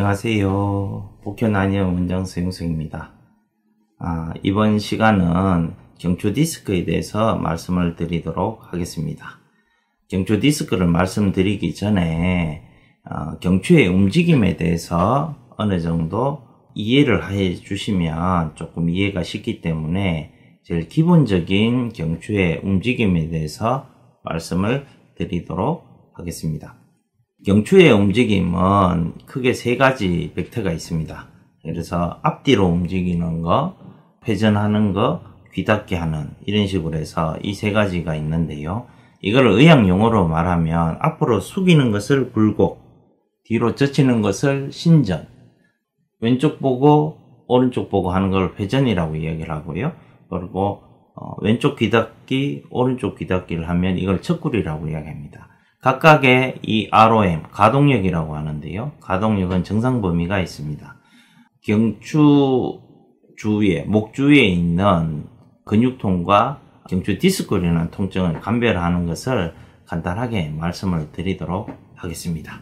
안녕하세요. 복현 아니언 원장 서영석입니다. 아, 이번 시간은 경추 디스크에 대해서 말씀을 드리도록 하겠습니다. 경추 디스크를 말씀드리기 전에 어, 경추의 움직임에 대해서 어느 정도 이해를 해 주시면 조금 이해가 쉽기 때문에 제일 기본적인 경추의 움직임에 대해서 말씀을 드리도록 하겠습니다. 경추의 움직임은 크게 세 가지 벡터가 있습니다. 그래서 앞뒤로 움직이는 거, 회전하는 거, 귀닫게 하는 이런 식으로 해서 이 세 가지가 있는데요. 이걸 의학 용어로 말하면 앞으로 숙이는 것을 굴곡, 뒤로 젖히는 것을 신전, 왼쪽 보고 오른쪽 보고 하는 걸 회전이라고 이야기를 하고요. 그리고 어, 왼쪽 귀닫기, 오른쪽 귀닫기를 하면 이걸 척굴이라고 이야기합니다. 각각의 이 ROM, 가동력이라고 하는데요. 가동력은 정상 범위가 있습니다. 경추 주위에, 목 주위에 있는 근육통과 경추 디스크라는 통증을 감별하는 것을 간단하게 말씀을 드리도록 하겠습니다.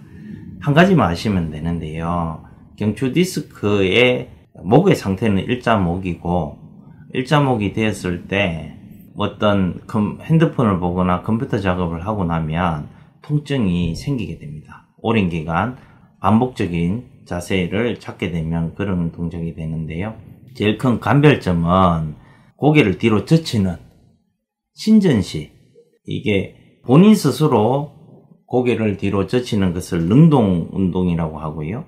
한 가지만 아시면 되는데요. 경추 디스크의 목의 상태는 일자목이고, 일자목이 되었을 때 어떤 핸드폰을 보거나 컴퓨터 작업을 하고 나면 통증이 생기게 됩니다. 오랜 기간 반복적인 자세를 찾게 되면 그런 동작이 되는데요. 제일 큰 감별점은 고개를 뒤로 젖히는 신전시 이게 본인 스스로 고개를 뒤로 젖히는 것을 능동 운동이라고 하고요.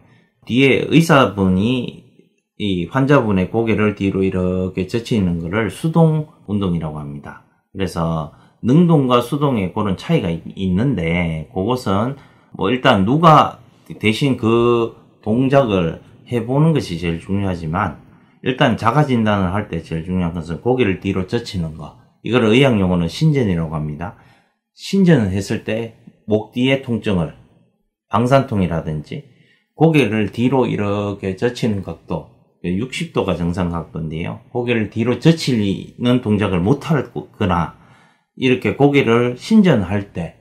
뒤에 의사분이 이 환자분의 고개를 뒤로 이렇게 젖히는 것을 수동 운동이라고 합니다. 그래서 능동과 수동의 그런 차이가 있는데 그것은 뭐 일단 누가 대신 그 동작을 해보는 것이 제일 중요하지만 일단 자가 진단을 할 때 제일 중요한 것은 고개를 뒤로 젖히는 거 이걸 의학 용어는 신전이라고 합니다. 신전을 했을 때 목뒤에 통증을 방산통이라든지 고개를 뒤로 이렇게 젖히는 각도 60도가 정상 각도인데요. 고개를 뒤로 젖히는 동작을 못하거나 이렇게 고개를 신전할 때,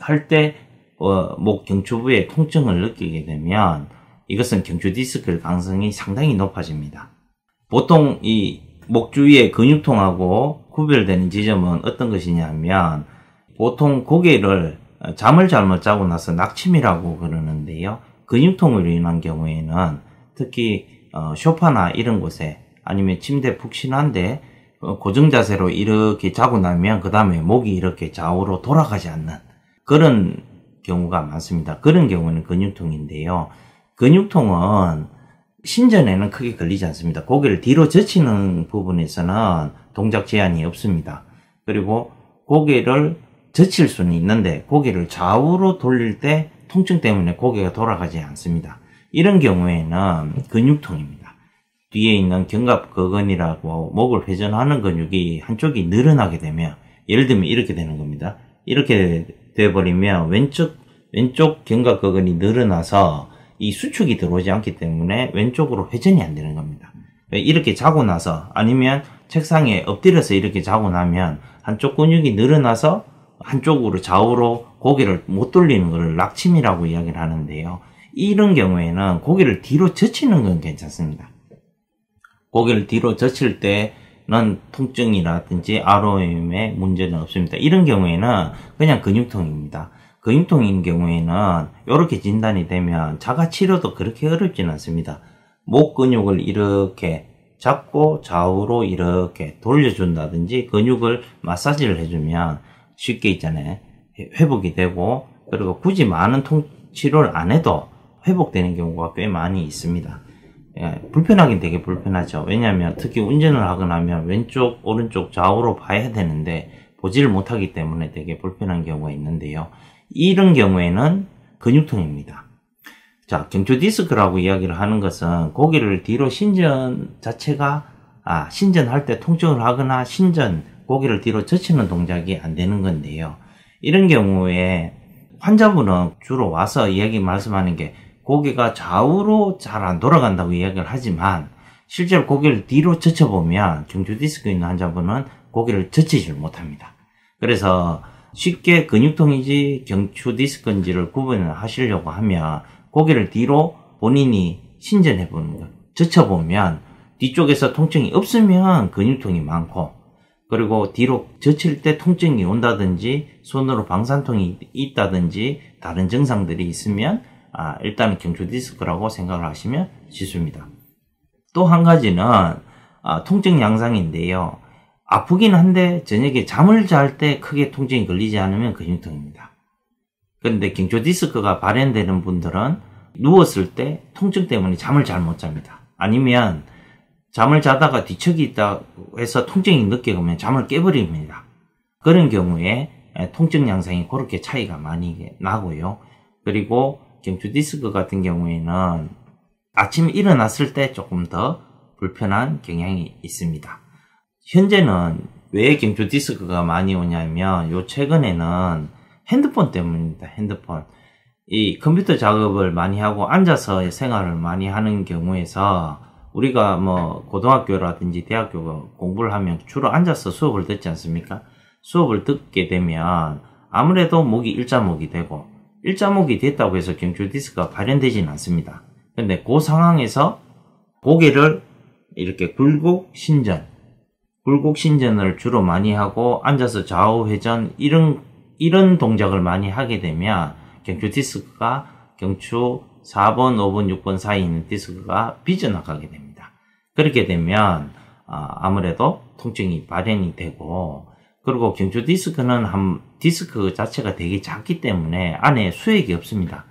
할 때, 어, 목 경추부에 통증을 느끼게 되면 이것은 경추 디스크일 가능성이 상당히 높아집니다. 보통 이 목 주위의 근육통하고 구별되는 지점은 어떤 것이냐면 보통 고개를 잠을 잘못 자고 나서 낙침이라고 그러는데요. 근육통으로 인한 경우에는 특히 어, 쇼파나 이런 곳에 아니면 침대 푹신한데 어, 고정 자세로 이렇게 자고 나면 그 다음에 목이 이렇게 좌우로 돌아가지 않는 그런 경우가 많습니다. 그런 경우는 근육통인데요. 근육통은 신전에는 크게 걸리지 않습니다. 고개를 뒤로 젖히는 부분에서는 동작 제한이 없습니다. 그리고 고개를 젖힐 수는 있는데 고개를 좌우로 돌릴 때 통증 때문에 고개가 돌아가지 않습니다. 이런 경우에는 근육통입니다. 뒤에 있는 견갑거근이라고 목을 회전하는 근육이 한쪽이 늘어나게 되면 예를 들면 이렇게 되는 겁니다. 이렇게 돼버리면 왼쪽 왼쪽 견갑거근이 늘어나서 이 수축이 들어오지 않기 때문에 왼쪽으로 회전이 안 되는 겁니다. 이렇게 자고 나서 아니면 책상에 엎드려서 이렇게 자고 나면 한쪽 근육이 늘어나서 한쪽으로 좌우로 고개를 못 돌리는 것을 낙침이라고 이야기를 하는데요. 이런 경우에는 고개를 뒤로 젖히는 건 괜찮습니다. 고개를 뒤로 젖힐 때는 통증이라든지 r o m 에 문제는 없습니다. 이런 경우에는 그냥 근육통입니다. 근육통인 경우에는 이렇게 진단이 되면 자가치료도 그렇게 어렵진 않습니다. 목 근육을 이렇게 잡고 좌우로 이렇게 돌려준다든지 근육을 마사지를 해주면 쉽게 있잖아요. 회복이 되고 그리고 굳이 많은 통 치료를 안 해도 회복되는 경우가 꽤 많이 있습니다. 예, 불편하긴 되게 불편하죠. 왜냐하면 특히 운전을 하거나 면 왼쪽, 오른쪽, 좌우로 봐야 되는데 보지를 못하기 때문에 되게 불편한 경우가 있는데요. 이런 경우에는 근육통입니다. 자, 경추 디스크라고 이야기를 하는 것은 고기를 뒤로 신전 자체가 아, 신전할 때 통증을 하거나 신전, 고기를 뒤로 젖히는 동작이 안 되는 건데요. 이런 경우에 환자분은 주로 와서 이야기 말씀하는 게 고개가 좌우로 잘 안 돌아간다고 이야기를 하지만 실제로 고개를 뒤로 젖혀보면 중추 디스크 있는 환자분은 고개를 젖히질 못합니다. 그래서 쉽게 근육통인지 경추 디스크인지를 구분을 하시려고 하면 고개를 뒤로 본인이 신전해 보는 것. 젖혀보면 뒤쪽에서 통증이 없으면 근육통이 많고 그리고 뒤로 젖힐 때 통증이 온다든지 손으로 방산통이 있다든지 다른 증상들이 있으면 아, 일단은 경추 디스크라고 생각을 하시면 지수입니다. 또 한 가지는 아, 통증 양상인데요. 아프긴 한데 저녁에 잠을 잘 때 크게 통증이 걸리지 않으면 근육통입니다. 그런데 경추 디스크가 발현되는 분들은 누웠을 때 통증 때문에 잠을 잘 못 잡니다. 아니면 잠을 자다가 뒤척이 있다 해서 통증이 늦게 오면 잠을 깨버립니다. 그런 경우에 통증 양상이 그렇게 차이가 많이 나고요. 그리고 경금 주디스크 같은 경우에는 아침에 일어났을 때 조금 더 불편한 경향이 있습니다. 현재는 왜 경주 디스크가 많이 오냐면 요 최근에는 핸드폰 때문입니다. 핸드폰. 이 컴퓨터 작업을 많이 하고 앉아서 생활을 많이 하는 경우에서 우리가 뭐 고등학교라든지 대학교 공부를 하면 주로 앉아서 수업을 듣지 않습니까? 수업을 듣게 되면 아무래도 목이 일자목이 되고 일자목이 됐다고 해서 경추 디스크가 발현되지는 않습니다. 근데 그 상황에서 고개를 이렇게 굴곡 신전, 굴곡 신전을 주로 많이 하고 앉아서 좌우 회전 이런 이런 동작을 많이 하게 되면 경추 디스크가 경추 4번, 5번, 6번 사이에 있는 디스크가 빚어나가게 됩니다. 그렇게 되면 아, 아무래도 통증이 발현이 되고 그리고 경주 디스크는 한 디스크 자체가 되게 작기 때문에 안에 수액이 없습니다.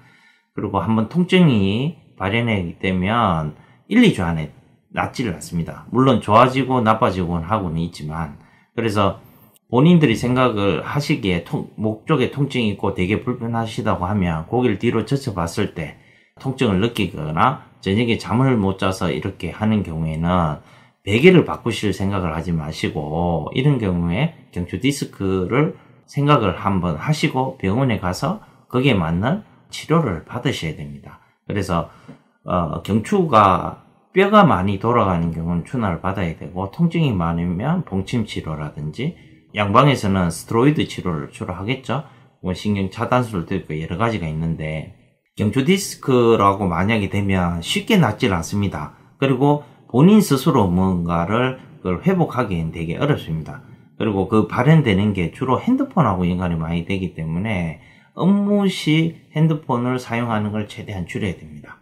그리고 한번 통증이 발현하기 되면 1, 2주 안에 낫지를 않습니다. 물론 좋아지고 나빠지고는 하고는 있지만 그래서 본인들이 생각을 하시기에 통, 목 쪽에 통증이 있고 되게 불편하시다고 하면 고기를 뒤로 젖혀봤을 때 통증을 느끼거나 저녁에 잠을 못 자서 이렇게 하는 경우에는 베개를 바꾸실 생각을 하지 마시고 이런 경우에 경추 디스크를 생각을 한번 하시고 병원에 가서 거기에 맞는 치료를 받으셔야 됩니다. 그래서 어, 경추가 뼈가 많이 돌아가는 경우는 추나를 받아야 되고 통증이 많으면 봉침 치료라든지 양방에서는 스트로이드 치료를 주로 하겠죠. 뭐 신경 차단술도 있고 여러 가지가 있는데 경추 디스크라고 만약에 되면 쉽게 낫질 않습니다. 그리고 본인 스스로 뭔가를 그걸 회복하기엔 되게 어렵습니다. 그리고 그 발현되는 게 주로 핸드폰하고 연관이 많이 되기 때문에 업무 시 핸드폰을 사용하는 걸 최대한 줄여야 됩니다.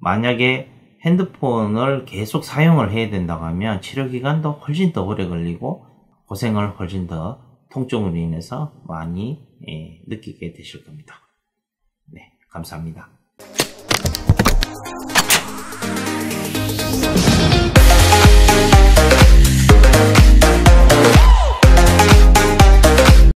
만약에 핸드폰을 계속 사용을 해야 된다고 하면 치료기간도 훨씬 더 오래 걸리고 고생을 훨씬 더 통증으로 인해서 많이 예, 느끼게 되실 겁니다. 네, 감사합니다.